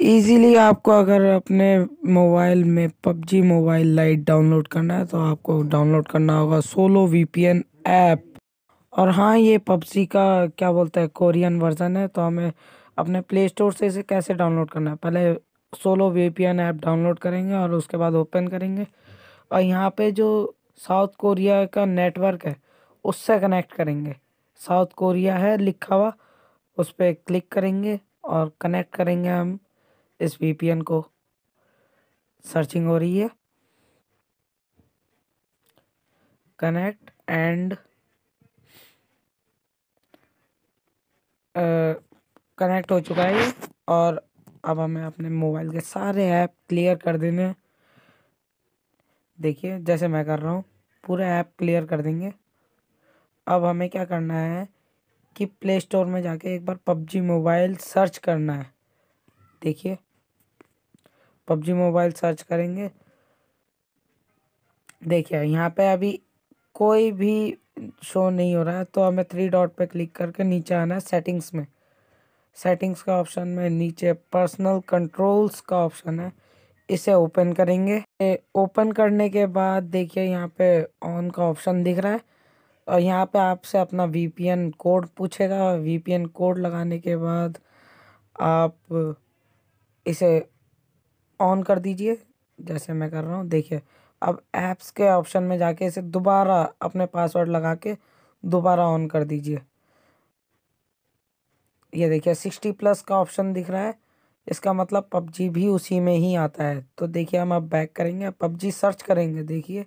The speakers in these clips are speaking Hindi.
इजीली आपको अगर अपने मोबाइल में पबजी मोबाइल लाइट डाउनलोड करना है तो आपको डाउनलोड करना होगा सोलो वीपीएन ऐप और हाँ ये पबजी का क्या बोलते हैं कोरियन वर्ज़न है तो हमें अपने प्ले स्टोर से इसे कैसे डाउनलोड करना है पहले सोलो वीपीएन ऐप डाउनलोड करेंगे और उसके बाद ओपन करेंगे और यहाँ पे जो साउथ कोरिया का नेटवर्क है उससे कनेक्ट करेंगे साउथ कोरिया है लिखा हुआ उस पर क्लिक करेंगे और कनेक्ट करेंगे हम इस वीपीएन को सर्चिंग हो रही है कनेक्ट एंड कनेक्ट हो चुका है और अब हमें अपने मोबाइल के सारे ऐप क्लियर कर देने देखिए जैसे मैं कर रहा हूँ पूरा ऐप क्लियर कर देंगे अब हमें क्या करना है कि प्ले स्टोर में जाके एक बार पबजी मोबाइल सर्च करना है देखिए पबजी मोबाइल सर्च करेंगे देखिए यहाँ पे अभी कोई भी शो नहीं हो रहा है तो हमें थ्री डॉट पे क्लिक करके नीचे आना है सेटिंग्स में सेटिंग्स का ऑप्शन में नीचे पर्सनल कंट्रोल्स का ऑप्शन है इसे ओपन करेंगे ओपन करने के बाद देखिए यहाँ पे ऑन का ऑप्शन दिख रहा है और यहाँ पे आपसे अपना वीपीएन कोड पूछेगा वीपीएन कोड लगाने के बाद आप इसे ऑन कर दीजिए जैसे मैं कर रहा हूँ देखिए अब ऐप्स के ऑप्शन में जाके इसे दोबारा अपने पासवर्ड लगा के दोबारा ऑन कर दीजिए ये देखिए सिक्सटी प्लस का ऑप्शन दिख रहा है इसका मतलब पबजी भी उसी में ही आता है तो देखिए हम अब बैक करेंगे पबजी सर्च करेंगे देखिए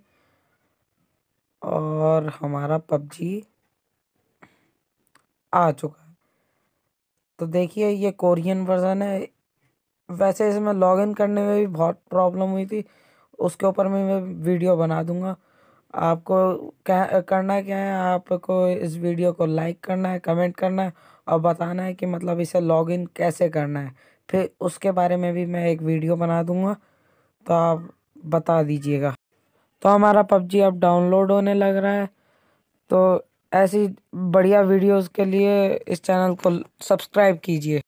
और हमारा पबजी आ चुका है तो देखिए ये कोरियन वर्ज़न है वैसे इसमें लॉगिन करने में भी बहुत प्रॉब्लम हुई थी उसके ऊपर मैं वीडियो बना दूंगा आपको क्या करना क्या है आपको इस वीडियो को लाइक करना है कमेंट करना है और बताना है कि मतलब इसे लॉगिन कैसे करना है फिर उसके बारे में भी मैं एक वीडियो बना दूंगा तो आप बता दीजिएगा तो हमारा पबजी अब डाउनलोड होने लग रहा है तो ऐसी बढ़िया वीडियोस के लिए इस चैनल को सब्सक्राइब कीजिए